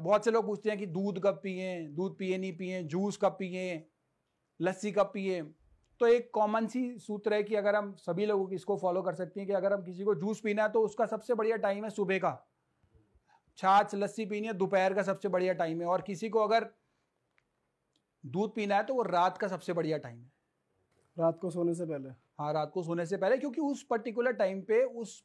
बहुत से लोग पूछते हैं कि दूध कब पिए दूध पिए नहीं पिए जूस कब पिए लस्सी कब पिए तो एक कॉमन सी सूत्र है कि अगर हम सभी लोग इसको फॉलो कर सकते हैं कि अगर हम किसी को जूस पीना है तो उसका सबसे बढ़िया टाइम है सुबह का छाछ लस्सी पीनी है दोपहर का सबसे बढ़िया टाइम है और किसी को अगर दूध पीना है तो वो रात का सबसे बढ़िया टाइम है रात को सोने से पहले हाँ रात को सोने से पहले क्योंकि उस पर्टिकुलर टाइम पे उस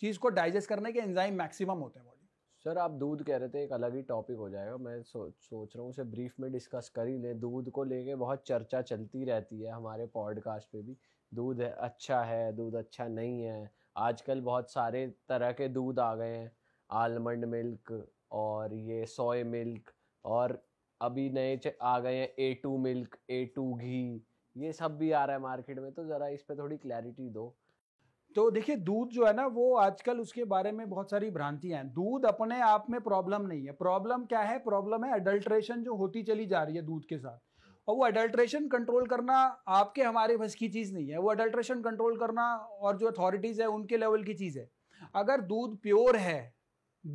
चीज़ को डाइजेस्ट करने के एंजाइम मैक्सिमम होते हैं बॉडी सर आप दूध कह रहे थे एक अलग ही टॉपिक हो जाएगा मैं सो, सोच रहा हूँ उसे ब्रीफ में डिस्कस कर ही लें दूध को लेके बहुत चर्चा चलती रहती है हमारे पॉडकास्ट पे भी दूध अच्छा है दूध अच्छा नहीं है आजकल बहुत सारे तरह के दूध आ गए हैं आलमंड मिल्क और ये सोए मिल्क और अभी नए आ गए हैं A two milk A two घी ये सब भी आ रहा है मार्केट में तो ज़रा इस पर थोड़ी क्लैरिटी दो तो देखिए दूध जो है ना वो आजकल उसके बारे में बहुत सारी भ्रांतियां हैं दूध अपने आप में प्रॉब्लम नहीं है प्रॉब्लम क्या है प्रॉब्लम है अडल्ट्रेशन जो होती चली जा रही है दूध के साथ और वो अडल्ट्रेशन कंट्रोल करना आपके हमारे बस की चीज़ नहीं है वो अडल्ट्रेशन कंट्रोल करना और जो अथॉरिटीज़ है उनके लेवल की चीज़ है अगर दूध प्योर है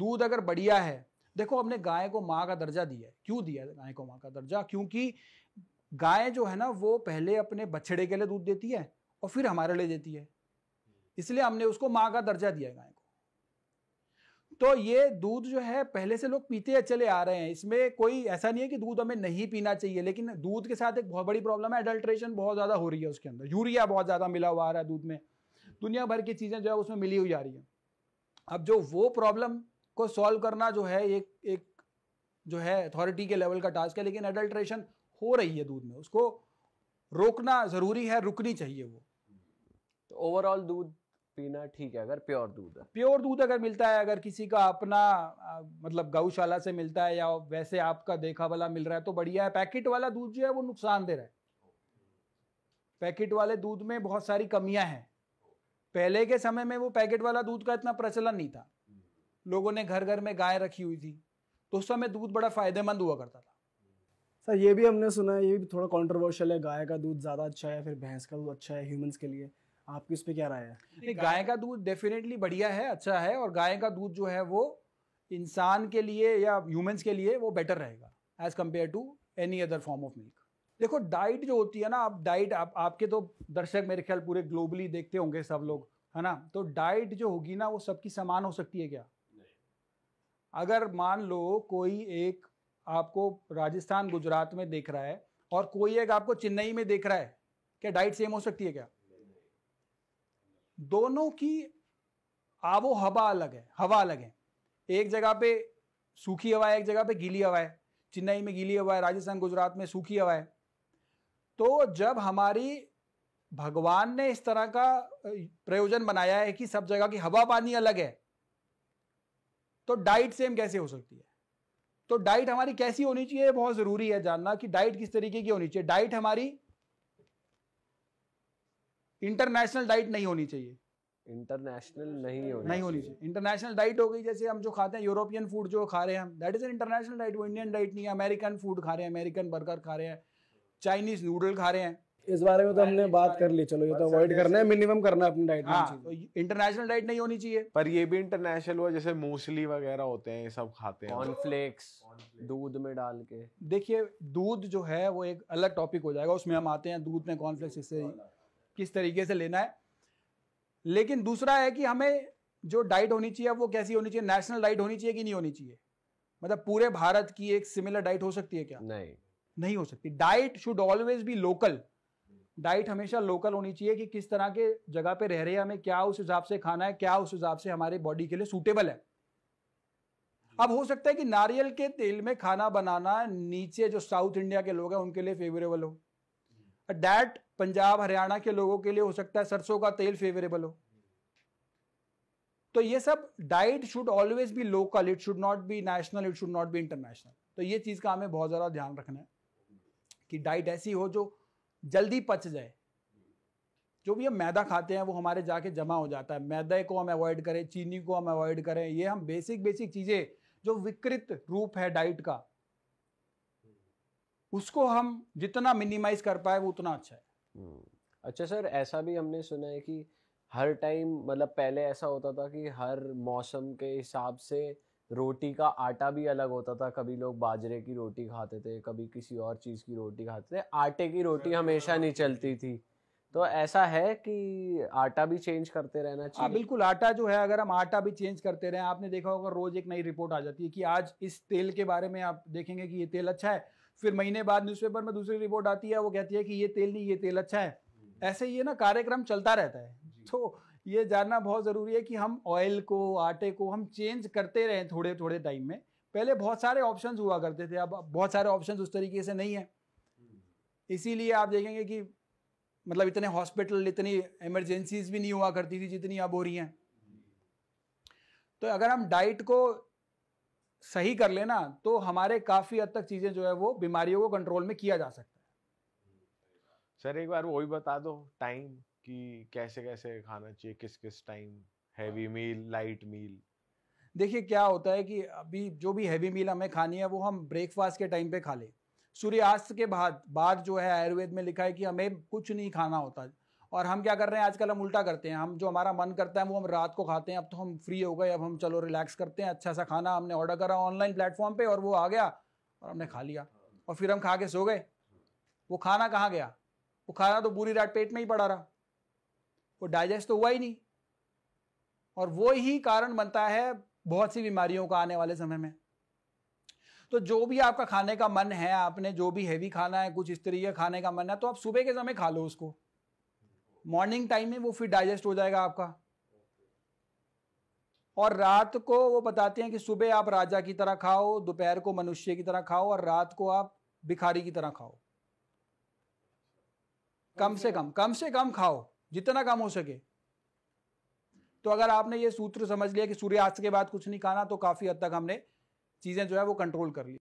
दूध अगर बढ़िया है देखो हमने गाय को माँ का दर्जा दिया है क्यों दिया है गाय को माँ का दर्जा क्योंकि गाय जो है ना वो पहले अपने बछड़े के लिए दूध देती है और फिर हमारे लिए देती है इसलिए हमने उसको माँ का दर्जा दिया गाय को तो ये दूध जो है पहले से लोग पीते चले आ रहे हैं इसमें कोई ऐसा नहीं है कि दूध हमें नहीं पीना चाहिए लेकिन दूध के साथ एक बहुत बड़ी प्रॉब्लम है एडल्ट्रेशन बहुत ज़्यादा हो रही है उसके अंदर यूरिया बहुत ज़्यादा मिला हुआ आ रहा है दूध में दुनिया भर की चीज़ें जो है उसमें मिली हुई जा रही है अब जो वो प्रॉब्लम को सॉल्व करना जो है एक एक जो है अथॉरिटी के लेवल का टास्क है लेकिन एडल्ट्रेशन हो रही है दूध में उसको रोकना ज़रूरी है रुकनी चाहिए वो तो ओवरऑल दूध पीना ठीक है अगर प्योर दूध है प्योर दूध अगर मिलता है अगर किसी का अपना आ, मतलब गौशाला से मिलता है या वैसे आपका देखा वाला मिल रहा है तो बढ़िया है पैकेट वाला दूध जो है वो नुकसान दे रहा है पैकेट वाले दूध में बहुत सारी कमियां हैं पहले के समय में वो पैकेट वाला दूध का इतना प्रचलन नहीं था लोगों ने घर घर में गाय रखी हुई थी तो उस समय दूध बड़ा फायदेमंद हुआ करता था सर ये भी हमने सुना है ये भी थोड़ा कॉन्ट्रोवर्शियल है गाय का दूध ज़्यादा अच्छा है फिर भैंस का दूध अच्छा है ह्यूमंस के लिए आपकी उसमें क्या राय है नहीं गाय का दूध डेफिनेटली बढ़िया है अच्छा है और गाय का दूध जो है वो इंसान के लिए या ह्यूमंस के लिए वो बेटर रहेगा as compared to any other form of milk देखो डाइट जो होती है ना आप डाइट आप आपके तो दर्शक मेरे ख्याल पूरे ग्लोबली देखते होंगे सब लोग है ना तो डाइट जो होगी ना वो सबकी समान हो सकती है क्या अगर मान लो कोई एक आपको राजस्थान गुजरात में देख रहा है और कोई एक आपको चेन्नई में देख रहा है क्या डाइट सेम हो सकती है क्या दोनों की आबो हवा अलग है हवा अलग है एक जगह पे सूखी हवा है एक जगह पे गीली हवा है चेन्नई में गीली हवा है राजस्थान गुजरात में सूखी हवा है तो जब हमारी भगवान ने इस तरह का प्रयोजन बनाया है कि सब जगह की हवा पानी अलग है तो डाइट सेम कैसे हो सकती है तो डाइट हमारी कैसी होनी चाहिए बहुत ज़रूरी है जानना कि डाइट किस तरीके की होनी चाहिए डाइट हमारी इंटरनेशनल डाइट नहीं होनी चाहिए इंटरनेशनल नहीं होनी नहीं होनी चाहिए इंटरनेशनल डाइट हो गई जैसे हम जो खाते हैं यूरोपियन फूड जो खा रहे हैं हम that is an international diet वो इंडियन डाइट नहीं है अमेरिकन फूड खा रहे हैं अमेरिकन बर्गर खा रहे हैं चाइनीज नूडल खा रहे हैं इस बारे में तो हमने बात कर ली चलो ये तो अवॉइड करना है मिनिमम करना है अपनी डाइट हाँ, तो इंटरनेशनल डाइट नहीं होनी चाहिए पर ये भी इंटरनेशनल हुआ जैसे मूसली वगैरह होते हैं ये सब खाते हैं कॉर्नफ्लेक्स दूध में डाल के देखिए दूध जो है वो एक अलग टॉपिक हो जाएगा उसमें हम आते हैं दूध में कॉर्नफ्लेक्स इससे किस तरीके से लेना है लेकिन दूसरा है कि हमें जो डाइट होनी चाहिए वो कैसी होनी चाहिए नेशनल डाइट होनी चाहिए कि नहीं होनी चाहिए मतलब पूरे भारत की एक सिमिलर डाइट हो सकती है क्या नहीं नहीं हो सकती diet should always be local diet हमेशा लोकल होनी चाहिए कि किस तरह के जगह पे रह रहे हैं हमें क्या उस हिसाब से खाना है क्या उस हिसाब से हमारे बॉडी के लिए सूटेबल है अब हो सकता है कि नारियल के तेल में खाना बनाना नीचे जो साउथ इंडिया के लोग हैं उनके लिए फेवरेबल हो डैट पंजाब हरियाणा के लोगों के लिए हो सकता है सरसों का तेल फेवरेबल हो तो ये सब diet should always be local it should not be national it should not be international तो ये चीज़ का हमें बहुत ज़्यादा ध्यान रखना है कि डाइट ऐसी हो जो जल्दी पच जाए जो भी हम मैदा खाते हैं वो हमारे जाके जमा हो जाता है मैदे को हम अवॉइड करें चीनी को हम अवॉइड करें ये हम बेसिक बेसिक चीज़ें जो विकृत रूप है डाइट का उसको हम जितना मिनिमाइज कर पाए वो उतना अच्छा है हम्म। अच्छा सर ऐसा भी हमने सुना है कि हर टाइम मतलब पहले ऐसा होता था कि हर मौसम के हिसाब से रोटी का आटा भी अलग होता था कभी लोग बाजरे की रोटी खाते थे कभी किसी और चीज़ की रोटी खाते थे आटे की रोटी हमेशा नहीं चलती थी तो ऐसा है कि आटा भी चेंज करते रहना हाँ, चाहिए बिल्कुल आटा जो है अगर हम आटा भी चेंज करते रहे आपने देखा होगा रोज एक नई रिपोर्ट आ जाती है कि आज इस तेल के बारे में आप देखेंगे कि ये तेल अच्छा है फिर महीने बाद न्यूज़पेपर में दूसरी रिपोर्ट आती है वो कहती है कि ये तेल नहीं ये तेल अच्छा है हम्म। ऐसे ये ना कार्यक्रम चलता रहता है तो ये जानना बहुत ज़रूरी है कि हम ऑयल को आटे को हम चेंज करते रहें थोड़े थोड़े टाइम में पहले बहुत सारे ऑप्शन हुआ करते थे अब बहुत सारे ऑप्शन उस तरीके से नहीं है हम्म। इसीलिए आप देखेंगे कि मतलब इतने हॉस्पिटल इतनी इमरजेंसीज भी नहीं हुआ करती थी जितनी अब हो रही हैं तो अगर हम डाइट को सही कर लेना तो हमारे काफ़ी हद तक चीज़ें जो है वो बीमारियों को कंट्रोल में किया जा सकता है सर एक बार वही बता दो टाइम कि कैसे कैसे खाना चाहिए किस किस time heavy meal light meal देखिए क्या होता है कि अभी जो भी हैवी मील हमें खानी है वो हम ब्रेकफास्ट के टाइम पे खा लें सूर्यास्त के बाद बाद जो है आयुर्वेद में लिखा है कि हमें कुछ नहीं खाना होता और हम क्या कर रहे हैं आजकल हम उल्टा करते हैं हम जो हमारा मन करता है वो हम रात को खाते हैं अब तो हम फ्री हो गए अब हम चलो रिलैक्स करते हैं अच्छा सा खाना हमने ऑर्डर करा ऑनलाइन प्लेटफॉर्म पे और वो आ गया और हमने खा लिया और फिर हम खा के सो गए वो खाना कहाँ गया वो खाना तो बुरी रात पेट में ही पड़ा रहा वो डाइजेस्ट तो हुआ ही नहीं और वो ही कारण बनता है बहुत सी बीमारियों का आने वाले समय में तो जो भी आपका खाने का मन है आपने जो भी हैवी खाना है कुछ इस तरीके खाने का मन है तो आप सुबह के समय खा लो उसको मॉर्निंग टाइम में वो फिर डाइजेस्ट हो जाएगा आपका और रात को वो बताते हैं कि सुबह आप राजा की तरह खाओ दोपहर को मनुष्य की तरह खाओ और रात को आप भिखारी की तरह खाओ कम से कम कम से कम खाओ जितना कम हो सके तो अगर आपने ये सूत्र समझ लिया कि सूर्यास्त के बाद कुछ नहीं खाना तो काफ़ी हद तक हमने चीज़ें जो है वो कंट्रोल कर ली